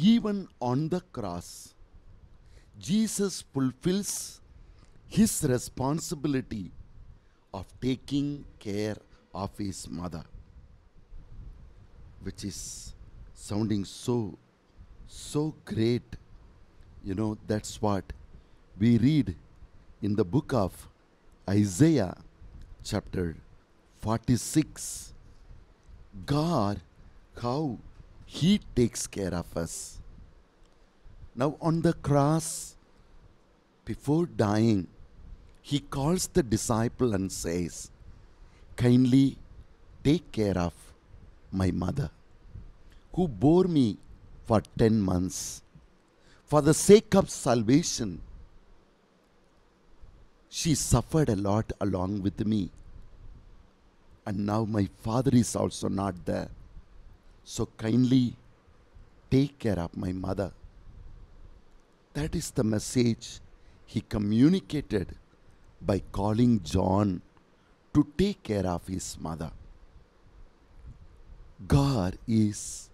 Even on the cross, Jesus fulfills his responsibility of taking care of his mother, which is sounding so, so great. You know, that's what we read in the book of Isaiah, chapter 46. God, how he takes care of us. Now, on the cross, before dying, he calls the disciple and says, Kindly take care of my mother, who bore me for 10 months. For the sake of salvation, she suffered a lot along with me. And now my father is also not there. So kindly take care of my mother. That is the message he communicated by calling John to take care of his mother. God is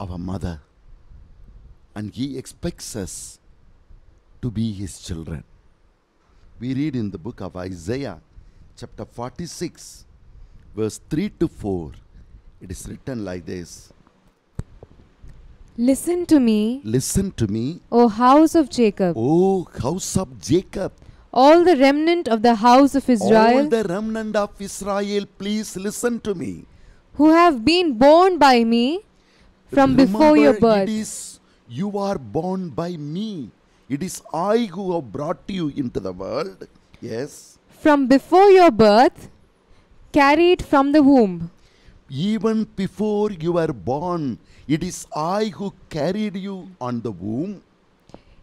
our mother and he expects us to be his children. We read in the book of Isaiah chapter 46 verse 3 to 4 it is written like this Listen to me. Listen to me. O house of Jacob. O house of Jacob. All the remnant of the house of Israel. All the remnant of Israel, please listen to me. Who have been born by me from Remember, before your birth. It is you are born by me. It is I who have brought you into the world. Yes. From before your birth, carried from the womb. Even before you were born, it is I who carried you on the womb.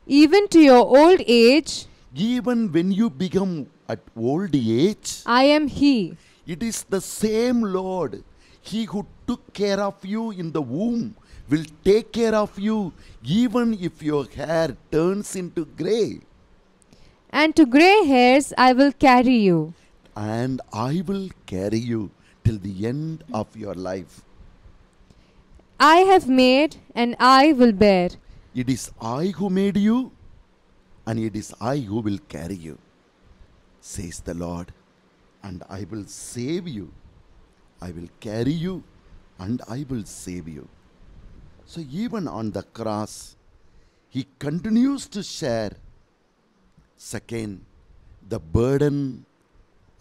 Even to your old age. Even when you become at old age. I am He. It is the same Lord. He who took care of you in the womb will take care of you even if your hair turns into grey. And to grey hairs I will carry you. And I will carry you till the end of your life. I have made and I will bear. It is I who made you and it is I who will carry you, says the Lord. And I will save you. I will carry you and I will save you. So even on the cross, he continues to share, second, the burden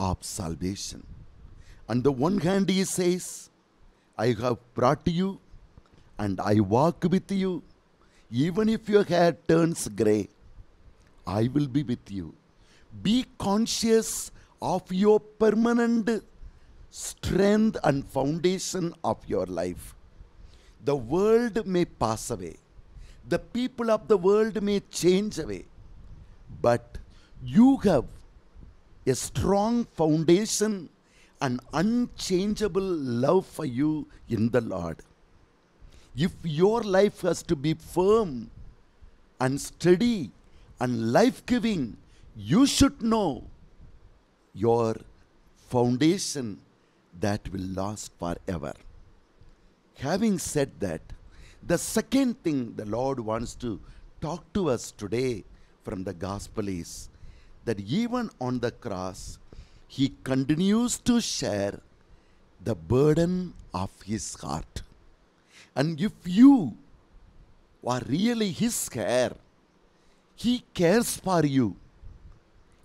of salvation. On the one hand, he says, I have brought you and I walk with you. Even if your hair turns gray, I will be with you. Be conscious of your permanent strength and foundation of your life. The world may pass away, the people of the world may change away, but you have a strong foundation an unchangeable love for you in the Lord. If your life has to be firm and steady and life giving, you should know your foundation that will last forever. Having said that, the second thing the Lord wants to talk to us today from the gospel is that even on the cross, he continues to share the burden of his heart. And if you are really his care, he cares for you.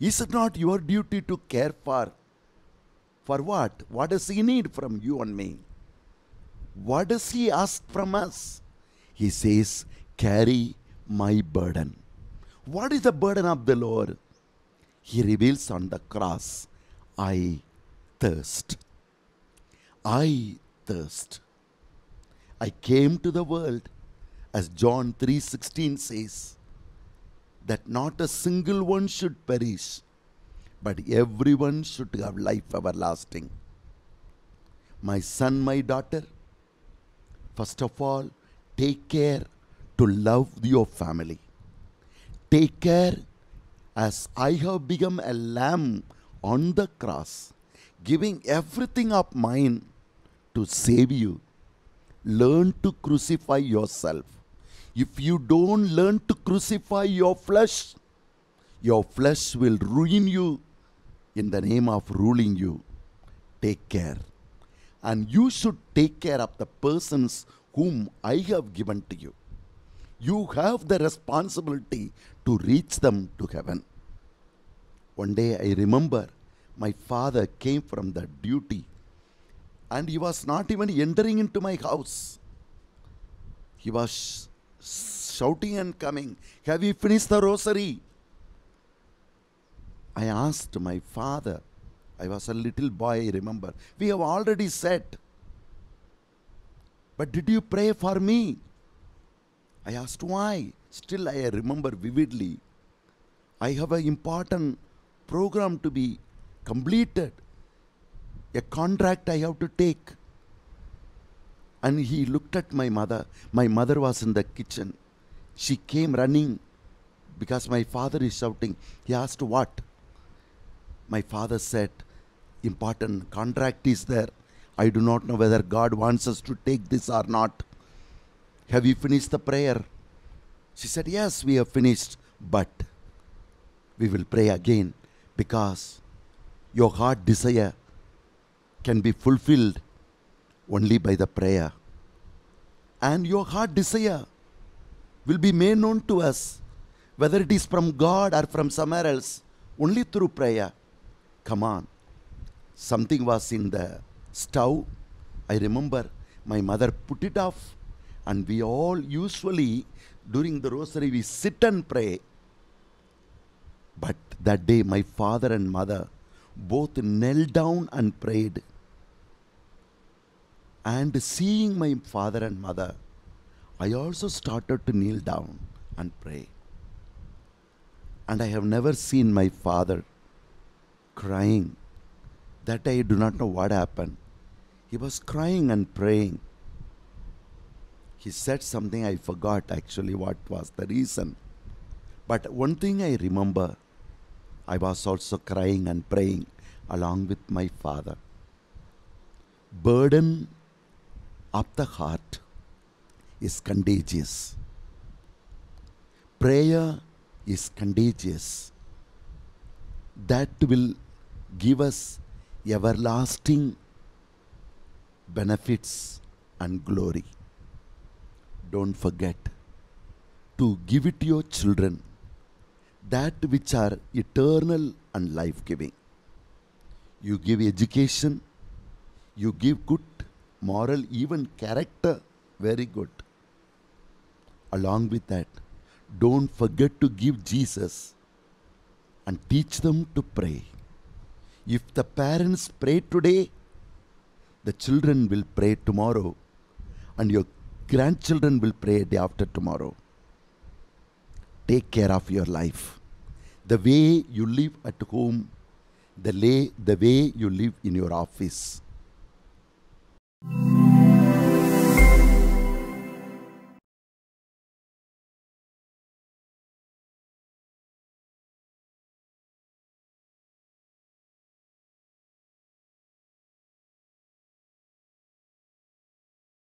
Is it not your duty to care for? For what? What does he need from you and me? What does he ask from us? He says, Carry my burden. What is the burden of the Lord? He reveals on the cross I thirst. I thirst. I came to the world as John 3:16 says that not a single one should perish but everyone should have life everlasting. My son, my daughter, first of all, take care to love your family. Take care as I have become a lamb on the cross, giving everything of mine to save you. Learn to crucify yourself. If you don't learn to crucify your flesh, your flesh will ruin you in the name of ruling you. Take care. And you should take care of the persons whom I have given to you. You have the responsibility to reach them to heaven. One day I remember my father came from the duty and he was not even entering into my house. He was shouting and coming, Have you finished the rosary? I asked my father, I was a little boy, I remember, we have already said, but did you pray for me? I asked why. Still, I remember vividly. I have an important program to be completed, a contract I have to take. And he looked at my mother. My mother was in the kitchen. She came running because my father is shouting. He asked, What? My father said, Important contract is there. I do not know whether God wants us to take this or not. Have you finished the prayer? She said, Yes, we have finished, but we will pray again because your heart desire can be fulfilled only by the prayer. And your heart desire will be made known to us, whether it is from God or from somewhere else, only through prayer. Come on. Something was in the stove. I remember my mother put it off, and we all usually during the rosary we sit and pray but that day, my father and mother both knelt down and prayed. And seeing my father and mother, I also started to kneel down and pray. And I have never seen my father crying. That I do not know what happened. He was crying and praying. He said something I forgot actually what was the reason. But one thing I remember I was also crying and praying along with my father. Burden of the heart is contagious. Prayer is contagious. That will give us everlasting benefits and glory. Don't forget to give it to your children that which are eternal and life giving. You give education, you give good moral, even character, very good. Along with that, don't forget to give Jesus and teach them to pray. If the parents pray today, the children will pray tomorrow, and your grandchildren will pray day after tomorrow. Take care of your life the way you live at home, the, lay, the way you live in your office,